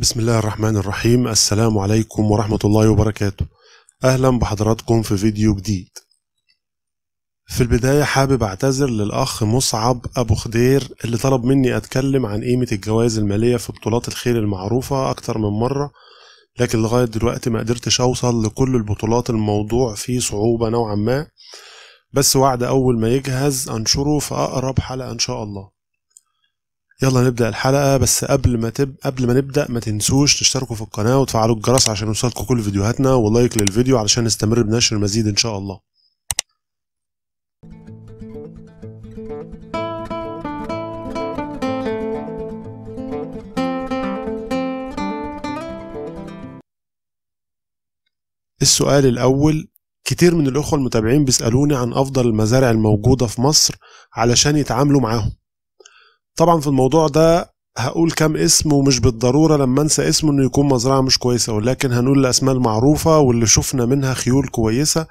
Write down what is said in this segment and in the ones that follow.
بسم الله الرحمن الرحيم السلام عليكم ورحمة الله وبركاته أهلا بحضراتكم في فيديو جديد في البداية حابب أعتذر للأخ مصعب أبو خدير اللي طلب مني أتكلم عن قيمة الجوائز المالية في بطولات الخيل المعروفة أكتر من مرة لكن لغاية دلوقتي ما قدرتش أوصل لكل البطولات الموضوع فيه صعوبة نوعا ما بس وعد أول ما يجهز أنشره في أقرب حلقة إن شاء الله يلا نبدا الحلقه بس قبل ما تب... قبل ما نبدا ما تنسوش تشتركوا في القناه وتفعلوا الجرس عشان يوصلكم كل فيديوهاتنا ولايك للفيديو علشان نستمر بنشر المزيد ان شاء الله السؤال الأول كتير من الأخوة المتابعين بيسألوني عن أفضل المزارع الموجودة في مصر علشان يتعاملوا معاهم طبعا في الموضوع ده هقول كام اسم ومش بالضروره لما انسى اسم انه يكون مزرعه مش كويسه ولكن هنقول الاسماء المعروفه واللي شفنا منها خيول كويسه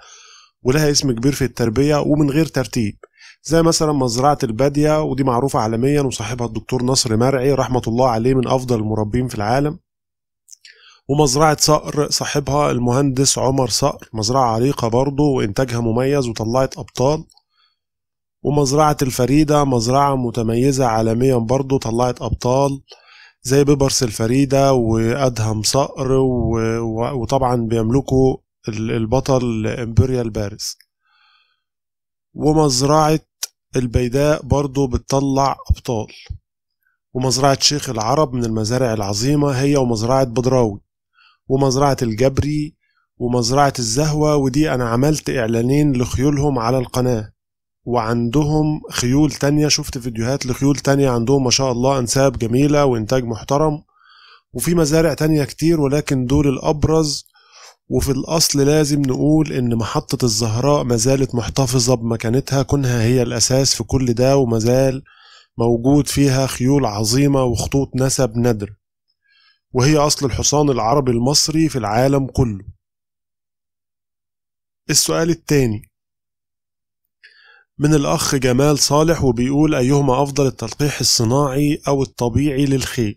ولها اسم كبير في التربيه ومن غير ترتيب زي مثلا مزرعة البادية ودي معروفة عالميا وصاحبها الدكتور نصر مرعي رحمة الله عليه من أفضل المربين في العالم ومزرعة صقر صاحبها المهندس عمر صقر مزرعة عريقة برضه وإنتاجها مميز وطلعت أبطال ومزرعة الفريدة مزرعة متميزة عالميا برضو طلعت أبطال زي بيبرس الفريدة وأدهم صقر وطبعا بيملكوا البطل إمبريال بارس ومزرعة البيداء برضو بتطلع أبطال ومزرعة شيخ العرب من المزارع العظيمة هي ومزرعة بدراوي ومزرعة الجبري ومزرعة الزهوة ودي أنا عملت إعلانين لخيولهم على القناة وعندهم خيول تانية شفت فيديوهات لخيول تانية عندهم ما شاء الله أنساب جميلة وإنتاج محترم وفي مزارع تانية كتير ولكن دول الأبرز وفي الأصل لازم نقول إن محطة الزهراء مازالت محتفظة بمكانتها كونها هي الأساس في كل ده ومازال موجود فيها خيول عظيمة وخطوط نسب ندر وهي أصل الحصان العربي المصري في العالم كله السؤال التاني من الأخ جمال صالح وبيقول أيهما أفضل التلقيح الصناعي أو الطبيعي للخيل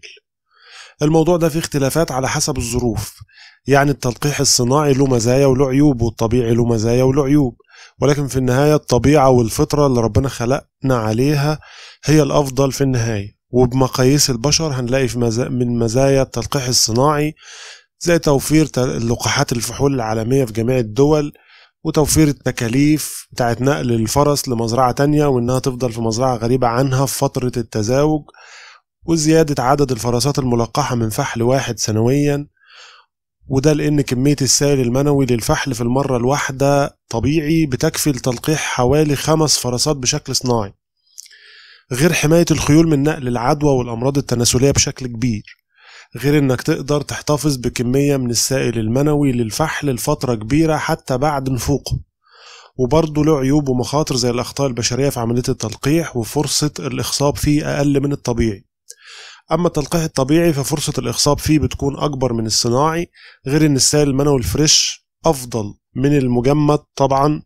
الموضوع ده فيه اختلافات على حسب الظروف يعني التلقيح الصناعي له مزايا وله عيوب والطبيعي له مزايا وله عيوب ولكن في النهاية الطبيعة والفطرة اللي ربنا خلقنا عليها هي الأفضل في النهاية وبمقاييس البشر هنلاقي في مزا... من مزايا التلقيح الصناعي زي توفير لقاحات الفحول العالمية في جميع الدول وتوفير التكاليف بتاعت نقل الفرس لمزرعة تانية وإنها تفضل في مزرعة غريبة عنها في فترة التزاوج وزيادة عدد الفرسات الملقحة من فحل واحد سنويا وده لأن كمية السائل المنوي للفحل في المرة الواحدة طبيعي بتكفي لتلقيح حوالي خمس فرسات بشكل صناعي غير حماية الخيول من نقل العدوى والأمراض التناسلية بشكل كبير غير انك تقدر تحتفظ بكمية من السائل المنوي للفحل لفترة كبيرة حتى بعد نفوقه وبرضه له عيوب ومخاطر زي الأخطاء البشرية في عملية التلقيح وفرصة الإخصاب فيه أقل من الطبيعي أما التلقيح الطبيعي ففرصة الإخصاب فيه بتكون أكبر من الصناعي غير إن السائل المنوي الفريش أفضل من المجمد طبعا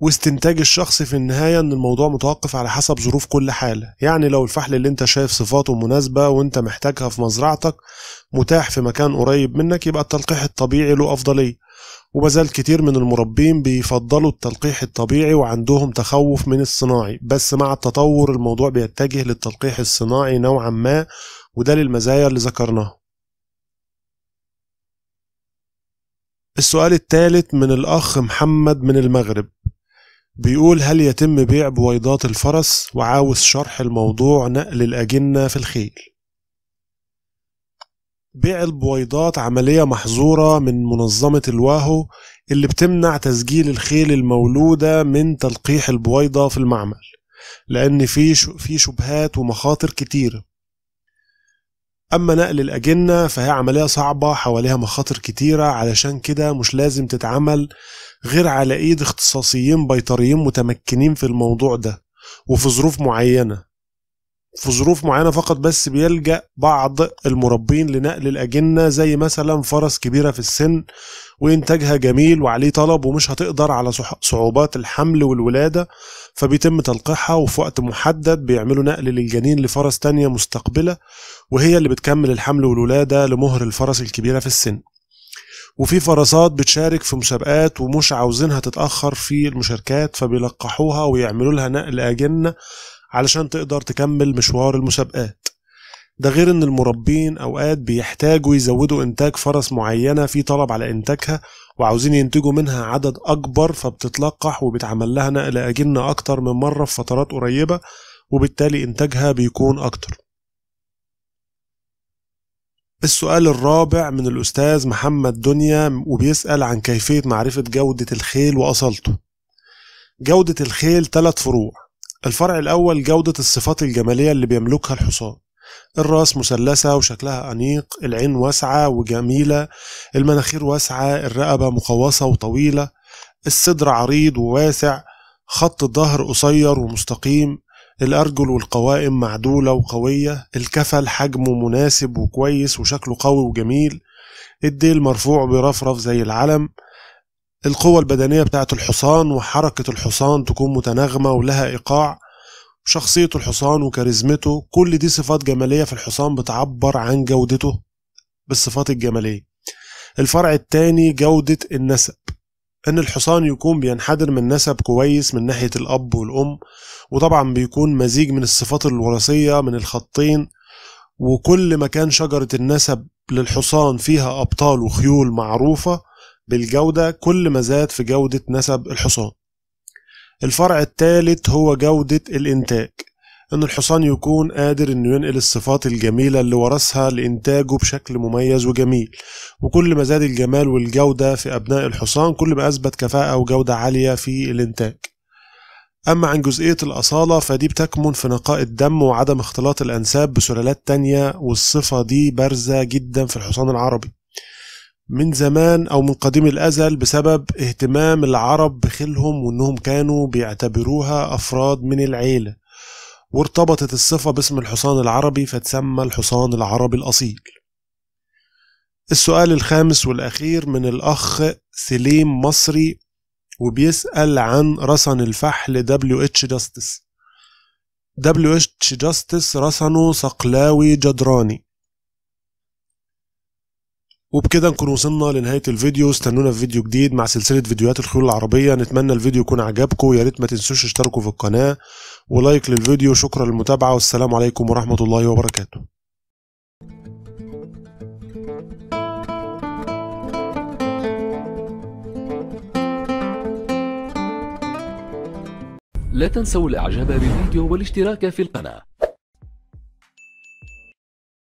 واستنتاج الشخص في النهاية ان الموضوع متوقف على حسب ظروف كل حالة يعني لو الفحل اللي انت شايف صفاته مناسبة وانت محتاجها في مزرعتك متاح في مكان قريب منك يبقى التلقيح الطبيعي له أفضلية ومازال كتير من المربين بيفضلوا التلقيح الطبيعي وعندهم تخوف من الصناعي بس مع التطور الموضوع بيتجه للتلقيح الصناعي نوعا ما وده للمزايا اللي ذكرناها السؤال الثالث من الأخ محمد من المغرب بيقول هل يتم بيع بويضات الفرس وعاوز شرح الموضوع نقل الأجنة في الخيل بيع البويضات عملية محظورة من منظمة الواهو اللي بتمنع تسجيل الخيل المولودة من تلقيح البويضة في المعمل لأن في في شبهات ومخاطر كتيرة أما نقل الأجنة فهي عملية صعبة حواليها مخاطر كتيرة علشان كده مش لازم تتعمل غير على إيد اختصاصيين بيطريين متمكنين في الموضوع ده وفي ظروف معينة في ظروف معينه فقط بس بيلجا بعض المربين لنقل الاجنه زي مثلا فرس كبيره في السن وانتاجها جميل وعليه طلب ومش هتقدر على صعوبات الحمل والولاده فبيتم تلقيحها وفي وقت محدد بيعملوا نقل للجنين لفرس تانية مستقبله وهي اللي بتكمل الحمل والولاده لمهر الفرس الكبيره في السن وفي فرسات بتشارك في مسابقات ومش عاوزينها تتأخر في المشاركات فبيلقحوها ويعملوا لها نقل أجنة علشان تقدر تكمل مشوار المسابقات ده غير ان المربين اوقات بيحتاجوا يزودوا انتاج فرس معينه في طلب على انتاجها وعاوزين ينتجوا منها عدد اكبر فبتتلقح وبيتعمل لها نقل اجنة اكتر من مره في فترات قريبه وبالتالي انتاجها بيكون اكتر السؤال الرابع من الأستاذ محمد دنيا وبيسأل عن كيفية معرفة جودة الخيل وأصالته جودة الخيل ثلاث فروع الفرع الأول جودة الصفات الجمالية اللي بيملكها الحصان الراس مثلثة وشكلها أنيق العين واسعة وجميلة المناخير واسعة الرقبة مقوسة وطويلة الصدر عريض وواسع خط الظهر قصير ومستقيم الأرجل والقوائم معدولة وقوية الكفل حجمه مناسب وكويس وشكله قوي وجميل الديل مرفوع برفرف زي العلم القوة البدنية بتاعة الحصان وحركة الحصان تكون متناغمة ولها إيقاع شخصية الحصان وكاريزمته كل دي صفات جمالية في الحصان بتعبر عن جودته بالصفات الجمالية الفرع التاني جودة النسب إن الحصان يكون بينحدر من نسب كويس من ناحية الأب والأم وطبعا بيكون مزيج من الصفات الوراثية من الخطين وكل ما كان شجرة النسب للحصان فيها أبطال وخيول معروفة بالجودة كل ما زاد في جودة نسب الحصان الفرع الثالث هو جودة الإنتاج إن الحصان يكون قادر إنه ينقل الصفات الجميلة اللي ورثها لإنتاجه بشكل مميز وجميل وكل ما زاد الجمال والجودة في أبناء الحصان كل ما أثبت كفاءة وجودة عالية في الإنتاج أما عن جزئية الأصالة فدي بتكمن في نقاء الدم وعدم اختلاط الأنساب بسلالات تانية والصفة دي بارزة جدا في الحصان العربي من زمان أو من قديم الأزل بسبب اهتمام العرب بخيلهم وأنهم كانوا بيعتبروها أفراد من العيلة وارتبطت الصفة باسم الحصان العربي فتسمى الحصان العربي الأصيل السؤال الخامس والأخير من الأخ سليم مصري وبيسأل عن رصن الفحل WH Justice WH Justice رصنه صقلاوي جدراني وبكده نكون وصلنا لنهايه الفيديو استنونا في فيديو جديد مع سلسله فيديوهات الخيول العربيه نتمنى الفيديو يكون عجبكم يا ريت ما تنسوش تشتركوا في القناه ولايك للفيديو شكرا للمتابعه والسلام عليكم ورحمه الله وبركاته لا تنسوا الاعجاب بالفيديو والاشتراك في القناة